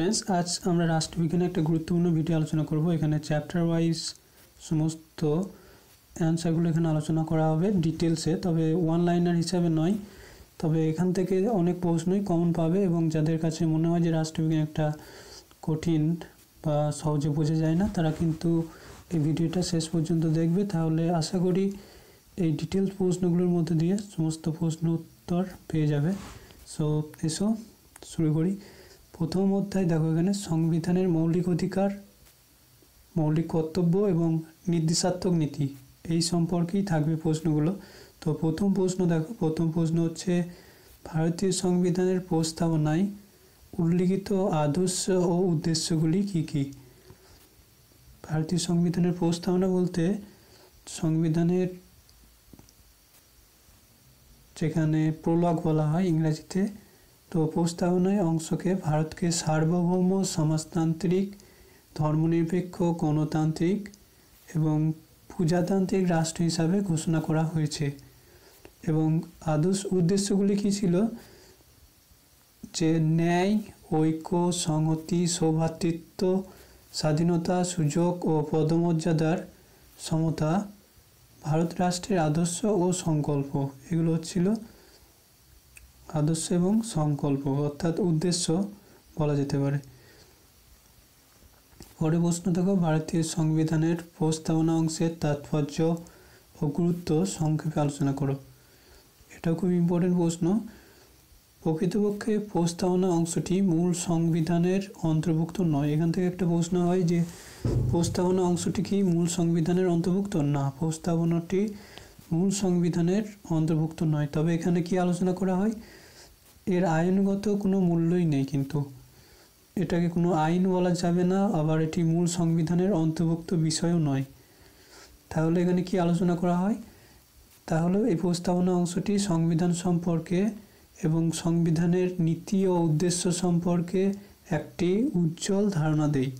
friends আজ আমরা রাষ্ট্রবিজ্ঞানে একটা গুরুত্বপূর্ণ ভিডিও আলোচনা করব এখানে চ্যাপ্টার ওয়াইজ সমস্ত অ্যান্সারগুলো এখানে আলোচনা করা হবে ডিটেলসে তবে ওয়ান লাইনার হিসাবে নয় তবে এখান থেকে অনেক প্রশ্নই কমন পাবে এবং যাদের কাছে মনে হয় যে রাষ্ট্রবিজ্ঞান একটা কঠিন বা সহজে বোঝা যায় না তারা কিন্তু এই ভিডিওটা শেষ পর্যন্ত দেখবে তাহলে আশা করি এই ডিটেলস প্রশ্নগুলোর মধ্যে দিয়ে সমস্ত প্রশ্ন উত্তর পেয়ে যাবে সো এসো শুরু করি প্রথম অধ্যায় দেখো এখানে সংবিধানের মৌলিক অধিকার মৌলিক কর্তব্য এবং নির্দেশাত্মক নীতি এই সম্পর্কেই থাকবে প্রশ্নগুলো তো প্রথম প্রশ্ন দেখো প্রথম প্রশ্ন হচ্ছে ভারতীয় সংবিধানের প্রস্তাবনায় উল্লিখিত আদর্শ ও উদ্দেশ্যগুলি কি কি ভারতীয় সংবিধানের প্রস্তাবনা বলতে সংবিধানের যেখানে প্রলগ বলা হয় ইংরাজিতে তো প্রস্তাবনায় অংশকে ভারতকে সার্বভৌম সমাজতান্ত্রিক ধর্মনিরপেক্ষ গণতান্ত্রিক এবং প্রজাতান্ত্রিক রাষ্ট্র হিসাবে ঘোষণা করা হয়েছে এবং আদর্শ উদ্দেশ্যগুলি কী ছিল যে ন্যায় ঐক্য সংহতি সৌভাতৃত্ব স্বাধীনতা সুযোগ ও পদমর্যাদার সমতা ভারত রাষ্ট্রের আদর্শ ও সংকল্প এগুলো হচ্ছিল আদর্শ এবং সংকল্প অর্থাৎ উদ্দেশ্য বলা যেতে পারে পরে প্রশ্ন দেখো ভারতীয় সংবিধানের প্রস্তাবনা অংশের তাৎপর্য ও গুরুত্ব সংক্ষেপে আলোচনা করো এটা খুব ইম্পর্টেন্ট প্রশ্ন প্রকৃতপক্ষে প্রস্তাবনা অংশটি মূল সংবিধানের অন্তর্ভুক্ত নয় এখান থেকে একটা প্রশ্ন হয় যে প্রস্তাবনা অংশটি কি মূল সংবিধানের অন্তর্ভুক্ত না প্রস্তাবনাটি মূল সংবিধানের অন্তর্ভুক্ত নয় তবে এখানে কি আলোচনা করা হয় এর আইনগত কোনো মূল্যই নেই কিন্তু এটাকে কোনো আইন বলা যাবে না আবার এটি মূল সংবিধানের অন্তর্ভুক্ত বিষয়ও নয় তাহলে এখানে কি আলোচনা করা হয় তাহলে এই প্রস্তাবনা অংশটি সংবিধান সম্পর্কে এবং সংবিধানের নীতি ও উদ্দেশ্য সম্পর্কে একটি উজ্জ্বল ধারণা দেয়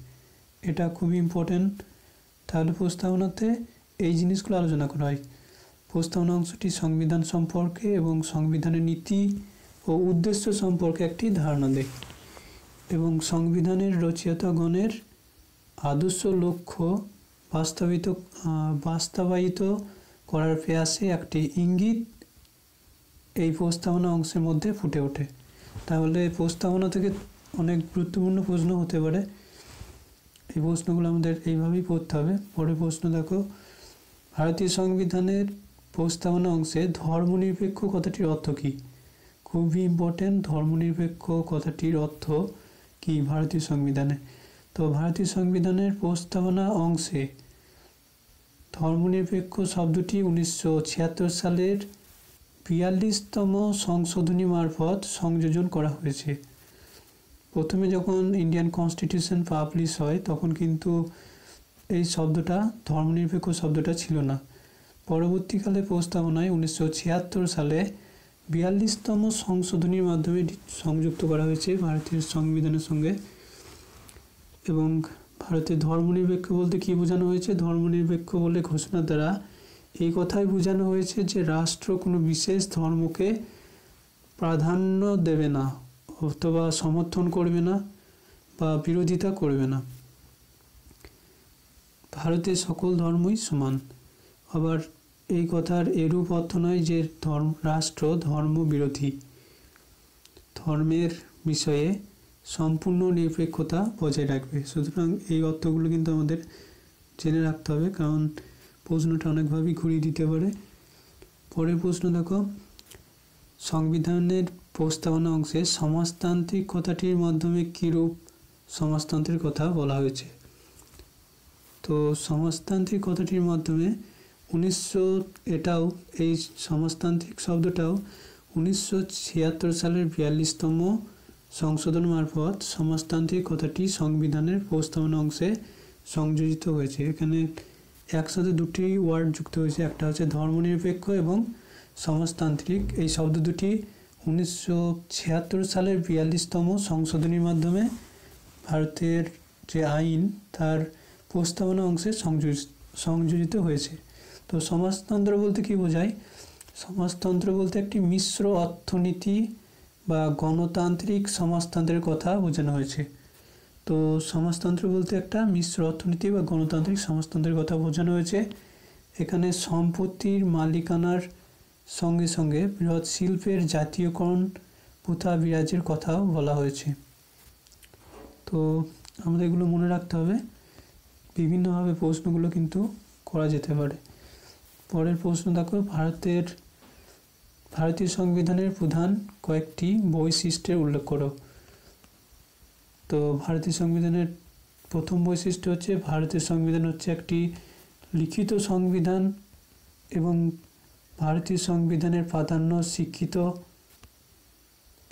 এটা খুবই ইম্পর্টেন্ট তাহলে প্রস্তাবনাতে এই জিনিসগুলো আলোচনা করা হয় প্রস্তাবনা অংশটি সংবিধান সম্পর্কে এবং সংবিধানের নীতি ও উদ্দেশ্য সম্পর্কে একটি ধারণা দেয় এবং সংবিধানের রচয়িতাগণের আদর্শ লক্ষ্য বাস্তবিত বাস্তবায়িত করার প্রয়াসে একটি ইঙ্গিত এই প্রস্তাবনা অংশের মধ্যে ফুটে ওঠে তাহলে প্রস্তাবনা থেকে অনেক গুরুত্বপূর্ণ প্রশ্ন হতে পারে এই প্রশ্নগুলো আমাদের এইভাবেই পড়তে হবে পরে প্রশ্ন দেখো ভারতীয় সংবিধানের প্রস্তাবনা অংশে ধর্মনিরপেক্ষ কথাটির অর্থ কী খুবই ইম্পর্টেন্ট ধর্মনিরপেক্ষ কথাটির অর্থ কি ভারতীয় সংবিধানে তো ভারতীয় সংবিধানের প্রস্তাবনা অংশে ধর্মনিরপেক্ষ শব্দটি উনিশশো সালের বিয়াল্লিশতম সংশোধনী মারফত সংযোজন করা হয়েছে প্রথমে যখন ইন্ডিয়ান কনস্টিটিউশন পাবলিশ হয় তখন কিন্তু এই শব্দটা ধর্মনিরপেক্ষ শব্দটা ছিল না পরবর্তীকালে প্রস্তাবনায় উনিশশো সালে বিয়াল্লিশতম সংশোধনীর মাধ্যমে সংযুক্ত করা হয়েছে ভারতীয় সংবিধানের সঙ্গে এবং ভারতে ধর্মনিরপেক্ষ বলতে কী বোঝানো হয়েছে ধর্মনিরপেক্ষ বলে ঘোষণা দ্বারা এই কথাই বোঝানো হয়েছে যে রাষ্ট্র কোনো বিশেষ ধর্মকে প্রাধান্য দেবে না অথবা সমর্থন করবে না বা বিরোধিতা করবে না ভারতে সকল ধর্মই সমান আবার এই কথার এরূপ অর্থ নয় যে ধর্ম রাষ্ট্র ধর্ম বিরোধী ধর্মের বিষয়ে সম্পূর্ণ নিরপেক্ষতা বজায় রাখবে সুতরাং এই অর্থগুলো কিন্তু আমাদের জেনে রাখতে হবে কারণ প্রশ্নটা অনেকভাবেই ঘুরিয়ে দিতে পারে পরের প্রশ্ন দেখো সংবিধানের প্রস্তাবনা অংশে সমাজতান্ত্রিক কথাটির মাধ্যমে কীরূপ সমাজতন্ত্রের কথা বলা হয়েছে তো সমাজতান্ত্রিক কথাটির মাধ্যমে উনিশশো এটাও এই সমাজতান্ত্রিক শব্দটাও উনিশশো ছিয়াত্তর সালের বিয়াল্লিশতম সংশোধন মারফত সমাজতান্ত্রিক কথাটি সংবিধানের প্রস্তাবনা অংশে সংযোজিত হয়েছে এখানে একসাথে দুটি ওয়ার্ড যুক্ত হয়েছে একটা হচ্ছে ধর্মনিরপেক্ষ এবং সমাজতান্ত্রিক এই শব্দ দুটি উনিশশো ছিয়াত্তর সালের বিয়াল্লিশতম সংশোধনীর মাধ্যমে ভারতের যে আইন তার প্রস্তাবনা অংশে সংযোজিত হয়েছে তো সমাজতন্ত্র বলতে কি বোঝায় সমাজতন্ত্র বলতে একটি মিশ্র অর্থনীতি বা গণতান্ত্রিক সমাজতন্ত্রের কথা বোঝানো হয়েছে তো সমাজতন্ত্র বলতে একটা মিশ্র অর্থনীতি বা গণতান্ত্রিক সমাজতন্ত্রের কথা বোঝানো হয়েছে এখানে সম্পত্তির মালিকানার সঙ্গে সঙ্গে বৃহৎ শিল্পের জাতীয়করণ প্রথা বিরাজের কথাও বলা হয়েছে তো আমাদের এগুলো মনে রাখতে হবে বিভিন্নভাবে প্রশ্নগুলো কিন্তু করা যেতে পারে পরের প্রশ্ন দেখো ভারতের ভারতীয় সংবিধানের প্রধান কয়েকটি বৈশিষ্ট্যের উল্লেখ করো তো ভারতীয় সংবিধানের প্রথম বৈশিষ্ট্য হচ্ছে ভারতের সংবিধান হচ্ছে একটি লিখিত সংবিধান এবং ভারতীয় সংবিধানের প্রাধান্য শিক্ষিত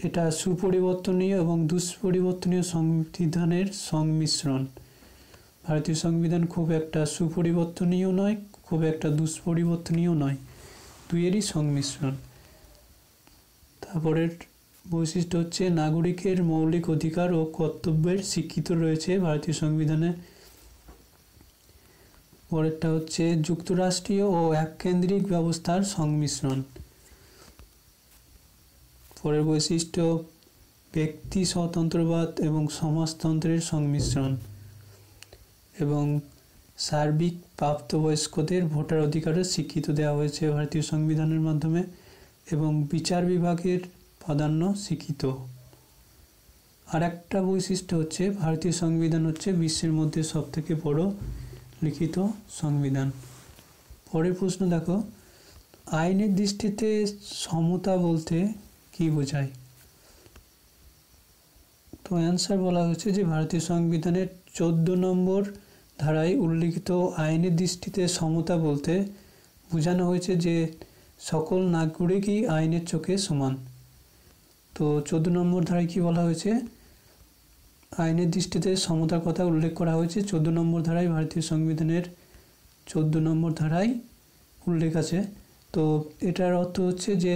এটা সুপরিবর্তনীয় এবং দুষ্পরিবর্তনীয় সংবিধানের সংমিশ্রণ ভারতীয় সংবিধান খুব একটা সুপরিবর্তনীয় নয় খুব একটা দুষ্পরিবর্তনীয় নয় দুইয়েরই সংমিশ্রণ তারপরের বৈশিষ্ট্য হচ্ছে নাগরিকের মৌলিক অধিকার ও কর্তব্যের স্বীকৃত রয়েছে ভারতীয় সংবিধানে পরেরটা হচ্ছে যুক্তরাষ্ট্রীয় ও এককেন্দ্রিক ব্যবস্থার সংমিশ্রণ পরের বৈশিষ্ট্য ব্যক্তি স্বতন্ত্রবাদ এবং সমাজতন্ত্রের সংমিশ্রণ এবং সার্বিক প্রাপ্তবয়স্কদের ভোটার অধিকারে স্বীকৃত দেওয়া হয়েছে ভারতীয় সংবিধানের মাধ্যমে এবং বিচার বিভাগের প্রাধান্য স্বীকৃত আর একটা বৈশিষ্ট্য হচ্ছে ভারতীয় সংবিধান হচ্ছে বিশ্বের মধ্যে সবথেকে বড় লিখিত সংবিধান পরের প্রশ্ন দেখো আইনের দৃষ্টিতে সমতা বলতে কি বোঝায় তো অ্যান্সার বলা হয়েছে যে ভারতীয় সংবিধানের চোদ্দ নম্বর ধারায় উল্লিখিত আইনের দৃষ্টিতে সমতা বলতে বোঝানো হয়েছে যে সকল নাগরিকই আইনের চোখে সমান তো চোদ্দ নম্বর ধারায় কি বলা হয়েছে আইনের দৃষ্টিতে সমতার কথা উল্লেখ করা হয়েছে চোদ্দ নম্বর ধারায় ভারতীয় সংবিধানের চোদ্দ নম্বর ধারায় উল্লেখ আছে তো এটার অর্থ হচ্ছে যে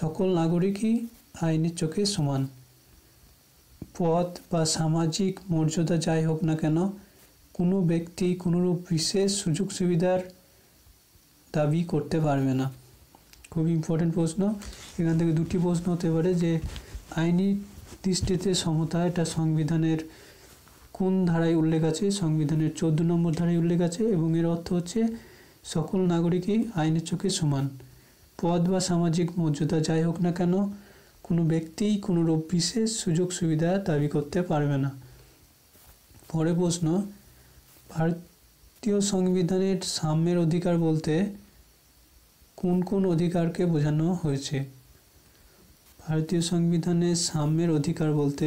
সকল নাগরিকই আইনের চোখে সমান পথ বা সামাজিক মর্যাদা যাই হোক না কেন কোনো ব্যক্তি কোনোরূপ বিশেষ সুযোগ সুবিধার দাবি করতে পারবে না খুব ইম্পর্টেন্ট প্রশ্ন এখান থেকে দুটি প্রশ্ন হতে পারে যে আইনি দৃষ্টিতে সমতা এটা সংবিধানের কোন ধারায় উল্লেখ আছে সংবিধানের চোদ্দ নম্বর ধারায় উল্লেখ আছে এবং এর অর্থ হচ্ছে সকল নাগরিকই আইনের চোখে সমান পদ বা সামাজিক মর্যাদা যাই হোক না কেন কোনো ব্যক্তিই কোনোরূপ বিশেষ সুযোগ সুবিধা দাবি করতে পারবে না পরে প্রশ্ন ভারতীয় সংবিধানের সাম্যের অধিকার বলতে কোন কোন অধিকারকে বোঝানো হয়েছে ভারতীয় সংবিধানে সাম্যের অধিকার বলতে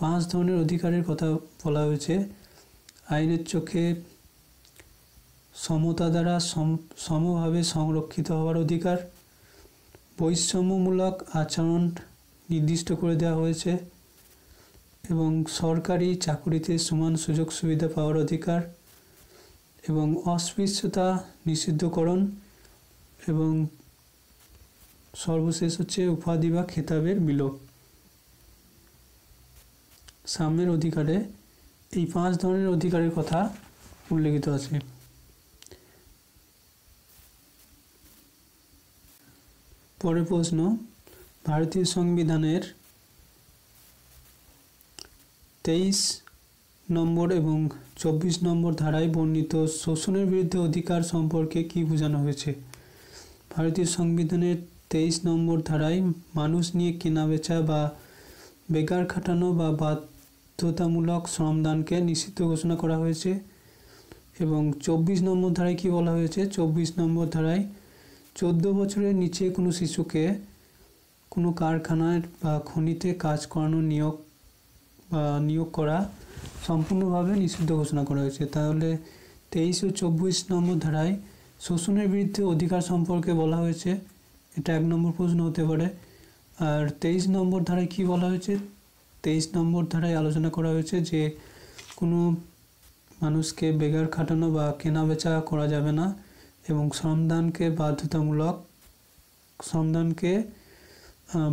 পাঁচ ধরনের অধিকারের কথা বলা হয়েছে আইনের চোখে সমতা দ্বারা সমভাবে সংরক্ষিত হওয়ার অধিকার বৈষম্যমূলক আচরণ নির্দিষ্ট করে দেওয়া হয়েছে এবং সরকারি চাকুরিতে সমান সুযোগ সুবিধা পাওয়ার অধিকার এবং অস্পৃশ্যতা নিষিদ্ধকরণ এবং সর্বশেষ হচ্ছে উপাধি বা খেতাবের বিলোপ সাম্যের অধিকারে এই পাঁচ ধরনের অধিকারের কথা উল্লেখিত আছে পরে প্রশ্ন ভারতীয় সংবিধানের তেইশ নম্বর এবং চব্বিশ নম্বর ধারায় বর্ণিত শোষণের বিরুদ্ধে অধিকার সম্পর্কে কি বোঝানো হয়েছে ভারতীয় সংবিধানের তেইশ নম্বর ধারায় মানুষ নিয়ে কেনাবেচা বা বেকার খাটানো বা বাধ্যতামূলক শ্রমদানকে নিষিদ্ধ ঘোষণা করা হয়েছে এবং চব্বিশ নম্বর ধারায় কি বলা হয়েছে চব্বিশ নম্বর ধারায় চোদ্দ বছরের নিচে কোনো শিশুকে কোনো কারখানায় বা খনিতে কাজ করানো নিয়োগ নিয়োগ করা সম্পূর্ণভাবে নিষিদ্ধ ঘোষণা করা হয়েছে তাহলে তেইশ ও চব্বিশ নম্বর ধারায় শোষণের বিরুদ্ধে অধিকার সম্পর্কে বলা হয়েছে এটা এক নম্বর প্রশ্ন হতে পারে আর তেইশ নম্বর ধারায় কি বলা হয়েছে তেইশ নম্বর ধারায় আলোচনা করা হয়েছে যে কোনো মানুষকে বেগার খাটানো বা কেনা বেচা করা যাবে না এবং শ্রমদানকে বাধ্যতামূলক শ্রমদানকে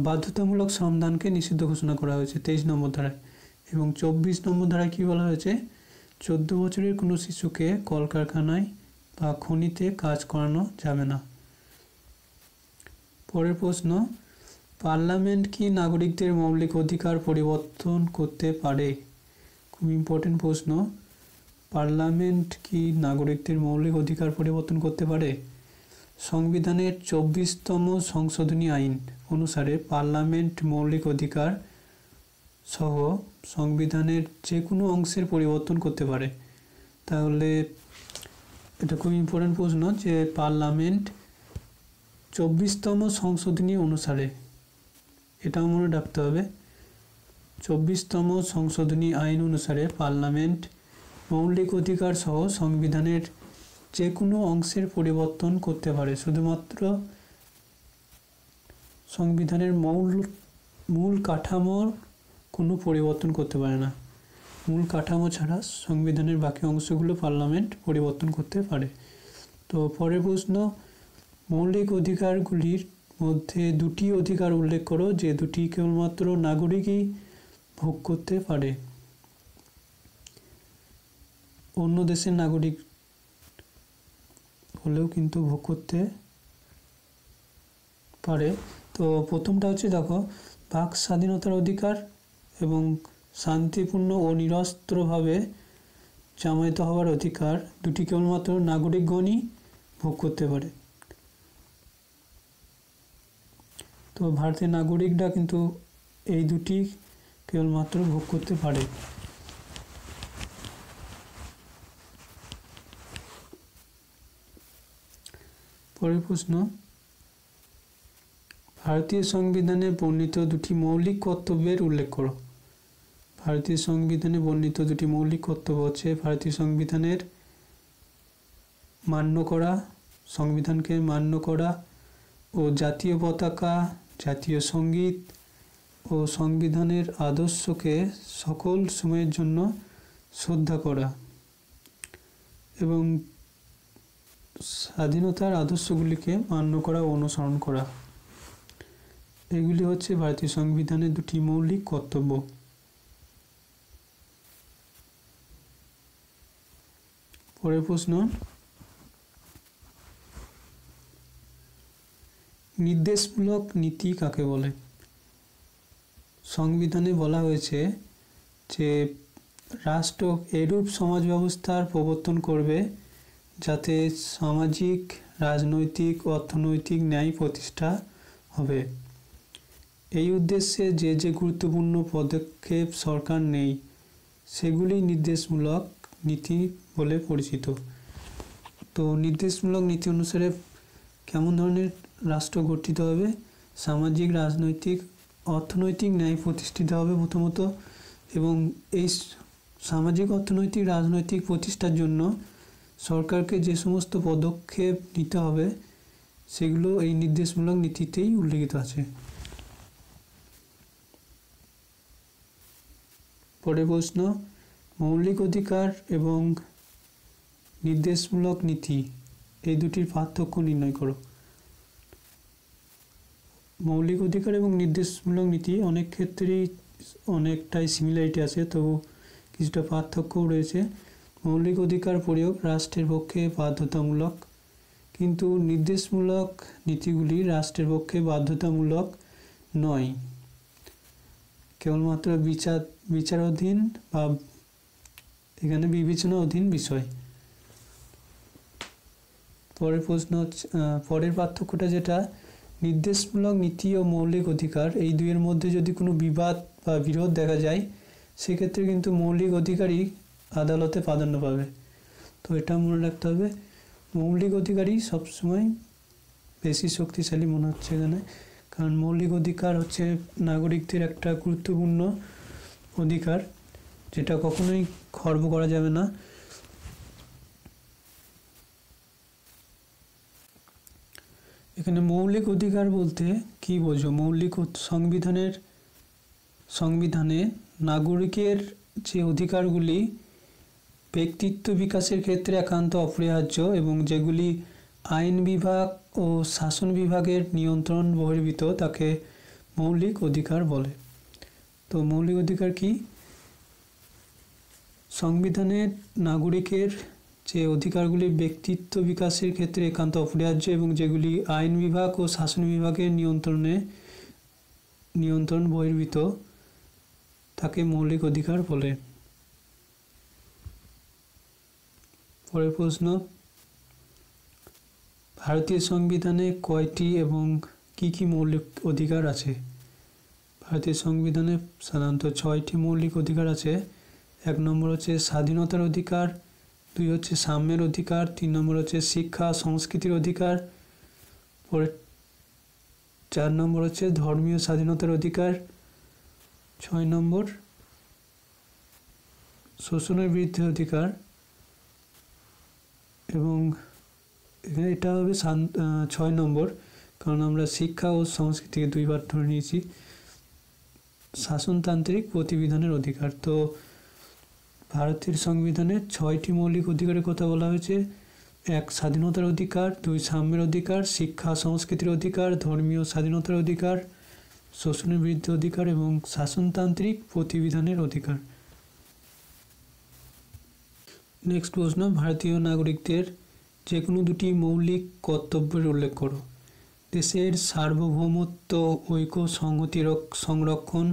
বাধ্যতামূলক শ্রমদানকে নিষিদ্ধ ঘোষণা করা হয়েছে তেইশ নম্বর ধারায় এবং চব্বিশ নম্বর ধারা কী বলা হয়েছে চোদ্দ বছরের কোনো শিশুকে কলকারখানায় বা খনিতে কাজ করানো যাবে না পরের প্রশ্ন পার্লামেন্ট কি নাগরিকদের মৌলিক অধিকার পরিবর্তন করতে পারে খুব ইম্পর্টেন্ট প্রশ্ন পার্লামেন্ট কি নাগরিকদের মৌলিক অধিকার পরিবর্তন করতে পারে সংবিধানের চব্বিশতম সংশোধনী আইন অনুসারে পার্লামেন্ট মৌলিক অধিকার সহ সংবিধানের যে কোনো অংশের পরিবর্তন করতে পারে তাহলে এটা খুব ইম্পর্টেন্ট প্রশ্ন যে পার্লামেন্ট চব্বিশতম সংশোধনী অনুসারে এটাও মনে রাখতে হবে চব্বিশতম সংশোধনী আইন অনুসারে পার্লামেন্ট মৌলিক অধিকার সহ সংবিধানের যে কোনো অংশের পরিবর্তন করতে পারে শুধুমাত্র সংবিধানের মৌল মূল কাঠামোর কোনো পরিবর্তন করতে পারে না মূল কাঠামো ছাড়া সংবিধানের বাকি অংশগুলো পার্লামেন্ট পরিবর্তন করতে পারে তো পরের প্রশ্ন মৌলিক অধিকারগুলির মধ্যে দুটি অধিকার উল্লেখ করো যে দুটি কেবলমাত্র নাগরিকই ভোগ করতে পারে অন্য দেশের নাগরিক হলেও কিন্তু ভোগ করতে পারে তো প্রথমটা হচ্ছে দেখো বাক স্বাধীনতার অধিকার এবং শান্তিপূর্ণ ও নিরস্ত্রভাবে জামায়িত হওয়ার অধিকার দুটি কেবলমাত্র নাগরিকগণই ভোগ করতে পারে তো ভারতের নাগরিকরা কিন্তু এই দুটি কেবলমাত্র ভোগ করতে পারে পরের প্রশ্ন ভারতীয় সংবিধানে বর্ণিত দুটি মৌলিক কর্তব্যের উল্লেখ করো ভারতীয় সংবিধানে বর্ণিত দুটি মৌলিক কর্তব্য হচ্ছে ভারতীয় সংবিধানের মান্য করা সংবিধানকে মান্য করা ও জাতীয় পতাকা জাতীয় সঙ্গীত ও সংবিধানের আদর্শকে সকল সময়ের জন্য শ্রদ্ধা করা এবং স্বাধীনতার আদর্শগুলিকে মান্য করা ও অনুসরণ করা এগুলি হচ্ছে ভারতীয় সংবিধানের দুটি মৌলিক কর্তব্য পরের প্রশ্ন নির্দেশমূলক নীতি কাকে বলে সংবিধানে বলা হয়েছে যে রাষ্ট্র এরূপ সমাজ ব্যবস্থার প্রবর্তন করবে যাতে সামাজিক রাজনৈতিক অর্থনৈতিক ন্যায় প্রতিষ্ঠা হবে এই উদ্দেশ্যে যে যে গুরুত্বপূর্ণ পদক্ষেপ সরকার নেই সেগুলি নির্দেশমূলক নীতি বলে পরিচিত তো নির্দেশমূলক নীতি অনুসারে কেমন ধরনের রাষ্ট্র গঠিত হবে সামাজিক রাজনৈতিক অর্থনৈতিক ন্যায় প্রতিষ্ঠিত হবে প্রথমত এবং এই সামাজিক অর্থনৈতিক রাজনৈতিক প্রতিষ্ঠার জন্য সরকারকে যে সমস্ত পদক্ষেপ নিতে হবে সেগুলো এই নির্দেশমূলক নীতিতেই উল্লেখিত আছে পরে প্রশ্ন মৌলিক অধিকার এবং নির্দেশমূলক নীতি এই দুটির পার্থক্য নির্ণয় করো মৌলিক অধিকার এবং নির্দেশমূলক নীতি অনেক ক্ষেত্রেই অনেকটাই সিমিলারিটি আছে তবু কিছুটা পার্থক্যও রয়েছে মৌলিক অধিকার প্রয়োগ রাষ্ট্রের পক্ষে বাধ্যতামূলক কিন্তু নির্দেশমূলক নীতিগুলি রাষ্ট্রের পক্ষে বাধ্যতামূলক নয় কেবলমাত্র বিচার বিচারাধীন বা এখানে বিবেচনা অধীন বিষয় পরের প্রশ্ন হচ্ছে পরের পার্থক্যটা যেটা নির্দেশমূলক নীতি ও মৌলিক অধিকার এই দুইয়ের মধ্যে যদি কোনো বিবাদ বা বিরোধ দেখা যায় সেক্ষেত্রে কিন্তু মৌলিক অধিকারই আদালতে প্রাধান্য পাবে তো এটা মনে রাখতে হবে মৌলিক অধিকারই সবসময় বেশি শক্তিশালী মনে হচ্ছে এখানে কারণ মৌলিক অধিকার হচ্ছে নাগরিকদের একটা গুরুত্বপূর্ণ অধিকার যেটা কখনোই খর্ব করা যাবে না এখানে মৌলিক অধিকার বলতে কি বোঝো মৌলিক সংবিধানের সংবিধানে নাগরিকের যে অধিকারগুলি ব্যক্তিত্ব বিকাশের ক্ষেত্রে একান্ত অপরিহার্য এবং যেগুলি আইন বিভাগ ও শাসন বিভাগের নিয়ন্ত্রণ বহির্ভূত তাকে মৌলিক অধিকার বলে তো মৌলিক অধিকার কি সংবিধানের নাগরিকের যে অধিকারগুলি ব্যক্তিত্ব বিকাশের ক্ষেত্রে একান্ত অপরিহার্য এবং যেগুলি আইন বিভাগ ও শাসন বিভাগের নিয়ন্ত্রণে নিয়ন্ত্রণ বহির্ভূত তাকে মৌলিক অধিকার বলে পরের প্রশ্ন ভারতীয় সংবিধানে কয়টি এবং কি কি মৌলিক অধিকার আছে ভারতীয় সংবিধানে সাধারণত ছয়টি মৌলিক অধিকার আছে এক নম্বর হচ্ছে স্বাধীনতার অধিকার দুই হচ্ছে সাম্যের অধিকার তিন নম্বর হচ্ছে শিক্ষা সংস্কৃতির অধিকার পরে চার নম্বর হচ্ছে ধর্মীয় স্বাধীনতার অধিকার ছয় নম্বর শোষণের বিরুদ্ধে অধিকার এবং এখানে এটা হবে ছয় নম্বর কারণ আমরা শিক্ষা ও সংস্কৃতিকে দুইবার ধরে নিয়েছি শাসনতান্ত্রিক প্রতিবিধানের অধিকার তো ভারতের সংবিধানে ছয়টি মৌলিক অধিকারের কথা বলা হয়েছে এক স্বাধীনতার অধিকার দুই সাম্যের অধিকার শিক্ষা সংস্কৃতির অধিকার ধর্মীয় স্বাধীনতার অধিকার শোষণের বিরুদ্ধে অধিকার এবং শাসনতান্ত্রিক প্রতিবিধানের অধিকার নেক্সট প্রশ্ন ভারতীয় নাগরিকদের যে কোনো দুটি মৌলিক কর্তব্যের উল্লেখ করো দেশের সার্বভৌমত্ব ঐক্য সংহতি সংরক্ষণ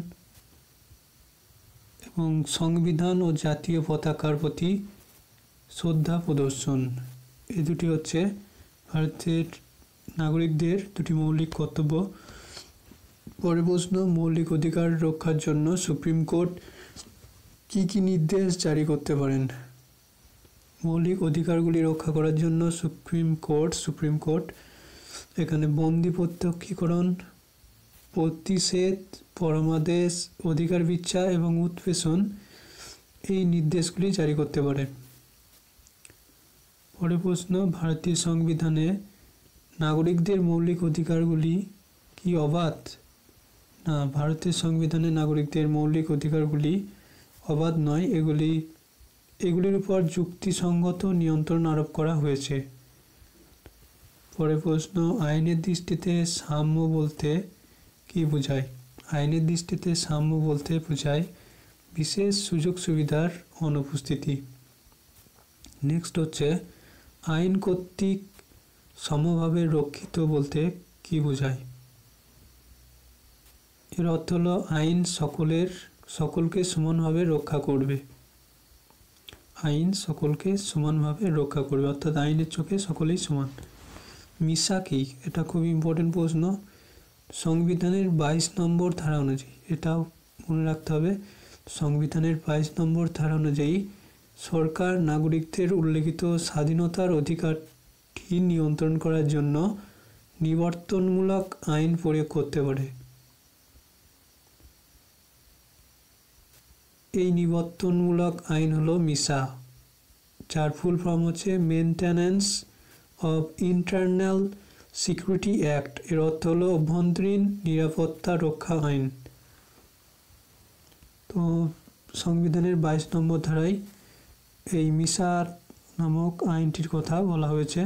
এবং সংবিধান ও জাতীয় পতাকার প্রতি শ্রদ্ধা প্রদর্শন এই দুটি হচ্ছে ভারতের নাগরিকদের দুটি মৌলিক কর্তব্য পরে প্রশ্ন মৌলিক অধিকার রক্ষার জন্য সুপ্রিম কোর্ট কি কি নির্দেশ জারি করতে পারেন মৌলিক অধিকারগুলি রক্ষা করার জন্য সুপ্রিম কোর্ট সুপ্রিম কোর্ট এখানে বন্দি প্রত্যক্ষীকরণ প্রতিষেধ পরমাদেশ অধিকার বিচ্ছা এবং উৎপেষণ এই নির্দেশগুলি জারি করতে পারে পরে প্রশ্ন ভারতীয় সংবিধানে নাগরিকদের মৌলিক অধিকারগুলি কি অবাধ না ভারতের সংবিধানে নাগরিকদের মৌলিক অধিকারগুলি অবাধ নয় এগুলি এগুলির উপর যুক্তিসঙ্গত নিয়ন্ত্রণ আরোপ করা হয়েছে পরে প্রশ্ন আইনের দৃষ্টিতে সাম্য বলতে কি বোঝায় আইনের দৃষ্টিতে সাম্য বলতে বোঝায় বিশেষ সুযোগ সুবিধার অনুপস্থিতি নেক্সট হচ্ছে আইন কর্তৃক সমভাবে রক্ষিত বলতে কি বোঝায় এর অর্থ হলো আইন সকলের সকলকে সমানভাবে রক্ষা করবে আইন সকলকে সমানভাবে রক্ষা করবে অর্থাৎ আইনের চোখে সকলেই সমান মিশা কি এটা খুব ইম্পর্টেন্ট প্রশ্ন সংবিধানের বাইশ নম্বর ধারা অনুযায়ী এটাও মনে রাখতে হবে সংবিধানের বাইশ নম্বর ধারা অনুযায়ী সরকার নাগরিকদের উল্লেখিত স্বাধীনতার অধিকারটি নিয়ন্ত্রণ করার জন্য নিবর্তনমূলক আইন প্রয়োগ করতে পারে এই নিবর্তনমূলক আইন হলো মিসা যার ফুল ফর্ম হচ্ছে maintenance of internal security act এর অর্থ হলো অভ্যন্তরীণ নিরাপত্তা রক্ষা আইন তো সংবিধানের বাইশ নম্বর ধারায় এই মিসার নামক আইনটির কথা বলা হয়েছে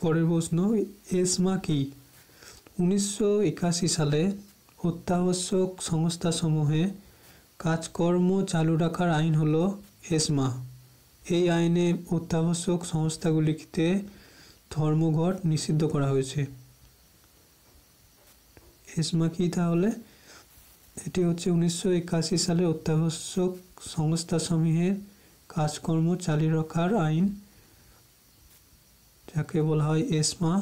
পরের প্রশ্ন এসমা কি উনিশশো সালে অত্যাবশ্যক সংস্থাসমূহে কাজকর্ম চালু রাখার আইন হলো এসমা এই আইনে অত্যাবশ্যক সংস্থাগুলিতে ধর্মঘট নিষিদ্ধ করা হয়েছে এসমা কি তাহলে এটি হচ্ছে উনিশশো একাশি সালে অত্যাবশ্যক সংস্থা সমূহের কাজকর্ম চালিয়ে রাখার আইন যাকে বলা হয় এসমা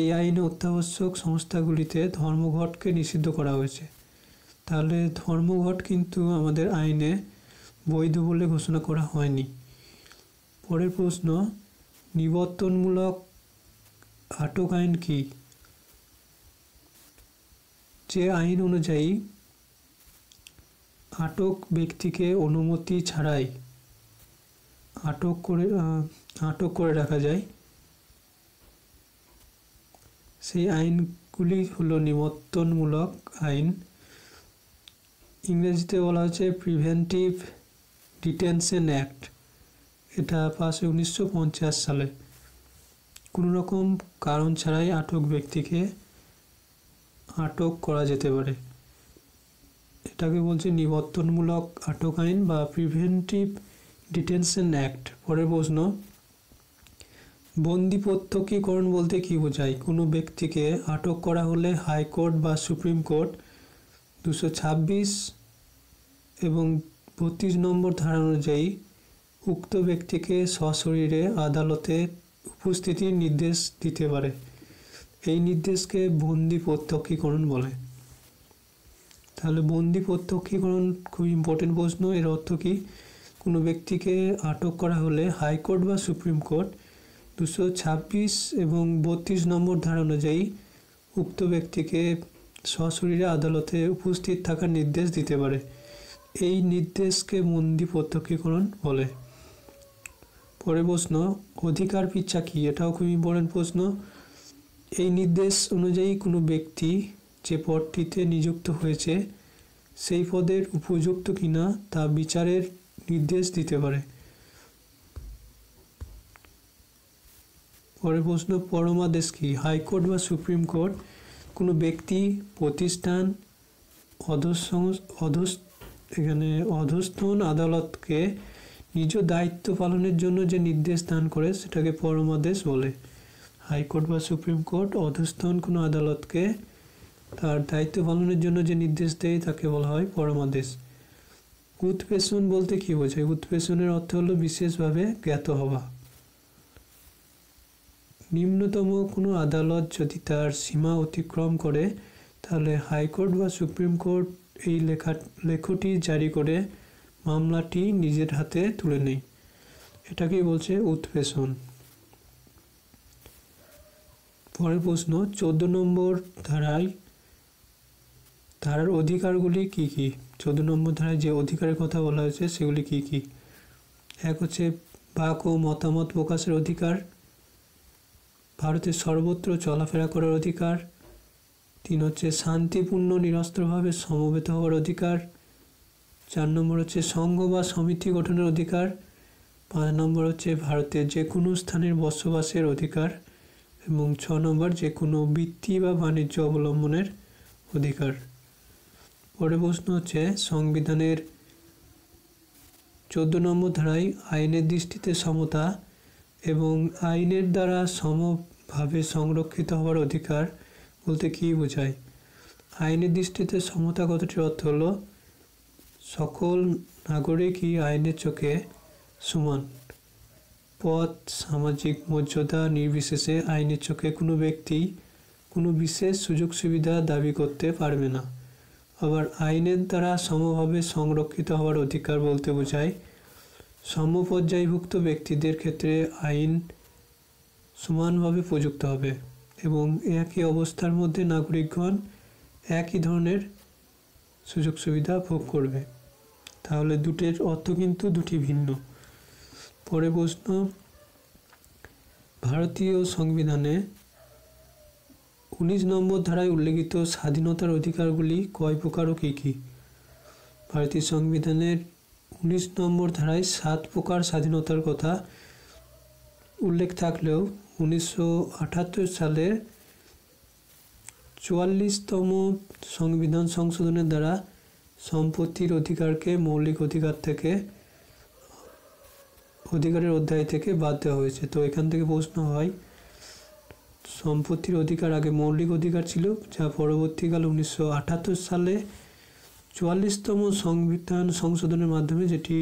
এই আইনে অত্যাবশ্যক সংস্থাগুলিতে ধর্মঘটকে নিষিদ্ধ করা হয়েছে তাহলে ধর্মঘট কিন্তু আমাদের আইনে বৈধ বলে ঘোষণা করা হয়নি পরের প্রশ্ন নিবর্তনমূলক আটক আইন কি যে আইন অনুযায়ী আটক ব্যক্তিকে অনুমতি ছাড়াই আটক করে আটক করে রাখা যায় সেই আইনগুলি হলো নিবর্তনমূলক আইন ইংরেজিতে বলা হচ্ছে প্রিভেন্টিভ ডিটেনশন অ্যাক্ট এটা পাশ উনিশশো সালে কোনো রকম কারণ ছাড়াই আটক ব্যক্তিকে আটক করা যেতে পারে এটাকে বলছে নিবর্তনমূলক আটক আইন বা প্রিভেন্টিভ ডিটেনশন অ্যাক্ট পরের প্রশ্ন প্রত্যক্ষীকরণ বলতে কি বোঝায় কোনো ব্যক্তিকে আটক করা হলে হাইকোর্ট বা সুপ্রিম কোর্ট দুশো এবং বত্রিশ নম্বর ধারা অনুযায়ী উক্ত ব্যক্তিকে সশরীরে আদালতে উপস্থিতির নির্দেশ দিতে পারে এই নির্দেশকে বন্দি প্রত্যক্ষীকরণ বলে তাহলে বন্দি প্রত্যক্ষীকরণ খুব ইম্পর্টেন্ট প্রশ্ন এর অর্থ কী কোনো ব্যক্তিকে আটক করা হলে হাইকোর্ট বা সুপ্রিম কোর্ট দুশো ছাব্বিশ এবং বত্রিশ নম্বর ধারা অনুযায়ী উক্ত ব্যক্তিকে সশরীরে আদালতে উপস্থিত থাকার নির্দেশ দিতে পারে এই নির্দেশকে মন্দি প্রত্যক্ষীকরণ বলে পরে প্রশ্ন অধিকার পিচ্ছা কী এটাও খুব ইম্পর্টেন্ট প্রশ্ন এই নির্দেশ অনুযায়ী কোনো ব্যক্তি যে পদটিতে নিযুক্ত হয়েছে সেই পদের উপযুক্ত কিনা তা বিচারের নির্দেশ দিতে পারে পরে প্রশ্ন পরমাদেশ কি হাইকোর্ট বা সুপ্রিম কোর্ট কোনো ব্যক্তি প্রতিষ্ঠান অধস্থ এখানে অধস্তন আদালতকে নিজ দায়িত্ব পালনের জন্য যে নির্দেশ দান করে সেটাকে পরমাদেশ বলে হাইকোর্ট বা সুপ্রিম কোর্ট অধস্তন কোনো আদালতকে তার দায়িত্ব পালনের জন্য যে নির্দেশ দেয় তাকে বলা হয় পরমাদেশ উৎপেষণ বলতে কি বোঝায় উৎপেষণের অর্থ হলো বিশেষভাবে জ্ঞাত হওয়া নিম্নতম কোনো আদালত যদি তার সীমা অতিক্রম করে তাহলে হাইকোর্ট বা সুপ্রিম কোর্ট এই লেখা লেখটি জারি করে মামলাটি নিজের হাতে তুলে নেয় এটাকেই বলছে উৎপেষণ পরের প্রশ্ন চোদ্দ নম্বর ধারায় ধারার অধিকারগুলি কি কি চোদ্দ নম্বর ধারায় যে অধিকারের কথা বলা হয়েছে সেগুলি কি কি এক হচ্ছে বাক ও মতামত প্রকাশের অধিকার ভারতের সর্বত্র চলাফেরা করার অধিকার তিন হচ্ছে শান্তিপূর্ণ নিরস্ত্রভাবে সমবেত হওয়ার অধিকার চার নম্বর হচ্ছে সংঘ বা সমিতি গঠনের অধিকার পাঁচ নম্বর হচ্ছে ভারতের যে কোনো স্থানের বসবাসের অধিকার এবং ছ নম্বর যে কোনো বৃত্তি বা বাণিজ্য অবলম্বনের অধিকার পরে প্রশ্ন হচ্ছে সংবিধানের চোদ্দ নম্বর ধারায় আইনের দৃষ্টিতে সমতা এবং আইনের দ্বারা সমভাবে সংরক্ষিত হওয়ার অধিকার বলতে কী বোঝায় আইনের দৃষ্টিতে সমতা কথাটির অর্থ হল সকল নাগরিকই আইনের চোখে সমান পথ সামাজিক মর্যাদা নির্বিশেষে আইনের চোখে কোনো ব্যক্তি কোনো বিশেষ সুযোগ সুবিধা দাবি করতে পারবে না আবার আইনের দ্বারা সমভাবে সংরক্ষিত হওয়ার অধিকার বলতে বোঝায় সমপর্যায়ভুক্ত ব্যক্তিদের ক্ষেত্রে আইন সমানভাবে প্রযুক্ত হবে এবং একই অবস্থার মধ্যে নাগরিকগণ একই ধরনের সুযোগ সুবিধা ভোগ করবে তাহলে দুটির অর্থ কিন্তু দুটি ভিন্ন পরে প্রশ্ন ভারতীয় সংবিধানে উনিশ নম্বর ধারায় উল্লেখিত স্বাধীনতার অধিকারগুলি কয় প্রকার ও কী কী ভারতীয় সংবিধানের উনিশ নম্বর ধারায় সাত প্রকার স্বাধীনতার কথা উল্লেখ থাকলেও উনিশশো সালে চুয়াল্লিশতম সংবিধান সংশোধনের দ্বারা সম্পত্তির অধিকারকে মৌলিক অধিকার থেকে অধিকারের অধ্যায় থেকে বাদ দেওয়া হয়েছে তো এখান থেকে প্রশ্ন হয় সম্পত্তির অধিকার আগে মৌলিক অধিকার ছিল যা পরবর্তীকালে উনিশশো সালে চুয়াল্লিশতম সংবিধান সংশোধনের মাধ্যমে যেটি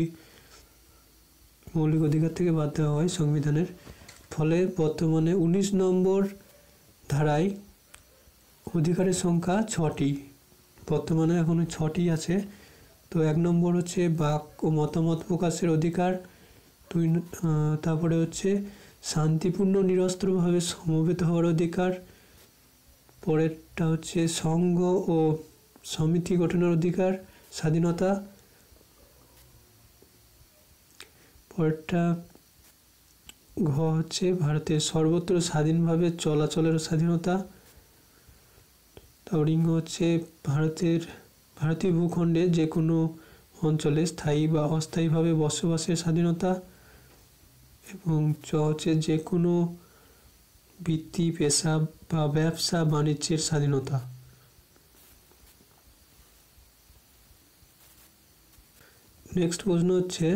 মৌলিক অধিকার থেকে বাদ দেওয়া হয় সংবিধানের ফলে বর্তমানে ১৯ নম্বর ধারায় অধিকারের সংখ্যা ছটি বর্তমানে এখনও ছটি আছে তো এক নম্বর হচ্ছে বাক ও মতামত প্রকাশের অধিকার দুই তারপরে হচ্ছে শান্তিপূর্ণ নিরস্ত্রভাবে সমবেত হওয়ার অধিকার পরেরটা হচ্ছে সংঘ ও সমিতি গঠনের অধিকার স্বাধীনতা পরেরটা ঘ হচ্ছে ভারতের সর্বত্র স্বাধীনভাবে চলাচলের স্বাধীনতা তারপর ইঙ্গ হচ্ছে ভারতের ভারতীয় ভূখণ্ডে যে কোনো অঞ্চলে স্থায়ী বা অস্থায়ীভাবে বসবাসের স্বাধীনতা এবং চ হচ্ছে যে কোনো বৃত্তি পেশা বা ব্যবসা বাণিজ্যের স্বাধীনতা নেক্সট প্রশ্ন হচ্ছে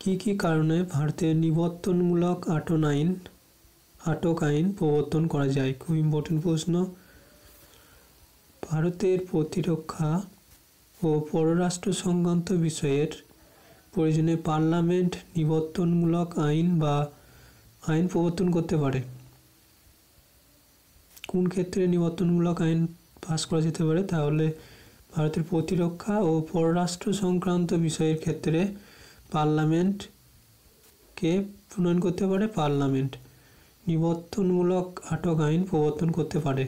কি কি কারণে ভারতে নিবর্তনমূলক আটন আইন আটক আইন প্রবর্তন করা যায় খুব ইম্পর্টেন্ট প্রশ্ন ভারতের প্রতিরক্ষা ও পররাষ্ট্র সংক্রান্ত বিষয়ের প্রয়োজনে পার্লামেন্ট নিবর্তনমূলক আইন বা আইন প্রবর্তন করতে পারে কোন ক্ষেত্রে নিবর্তনমূলক আইন পাস করা যেতে পারে তাহলে ভারতের প্রতিরক্ষা ও পররাষ্ট্র সংক্রান্ত বিষয়ের ক্ষেত্রে পার্লামেন্টকে প্রণয়ন করতে পারে পার্লামেন্ট নিবর্তনমূলক আটক আইন প্রবর্তন করতে পারে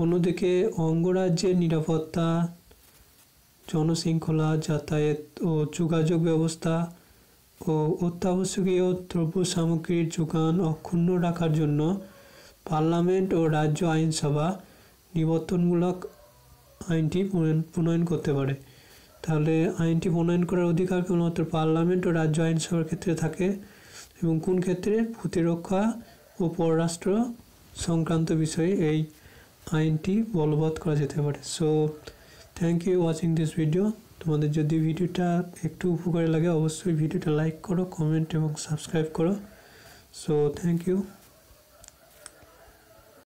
অন্যদিকে অঙ্গরাজ্যের নিরাপত্তা জনশৃঙ্খলা যাতায়াত ও যোগাযোগ ব্যবস্থা ও অত্যাবশ্যকীয় দ্রব্য সামগ্রীর যোগান অক্ষুণ্ণ রাখার জন্য পার্লামেন্ট ও রাজ্য আইনসভা নিবর্তনমূলক আইনটি প্রণয়ন করতে পারে তাহলে আইনটি প্রণয়ন করার অধিকার কেবলমাত্র পার্লামেন্ট ও রাজ্য আইনসভার ক্ষেত্রে থাকে এবং কোন ক্ষেত্রে প্রতিরক্ষা ও পররাষ্ট্র সংক্রান্ত বিষয়ে এই আইনটি বলবৎ করা যেতে পারে so thank you watching this video তোমাদের যদি ভিডিওটা একটু উপকারে লাগে অবশ্যই ভিডিওটা লাইক করো কমেন্ট এবং সাবস্ক্রাইব করো সো থ্যাংক ইউ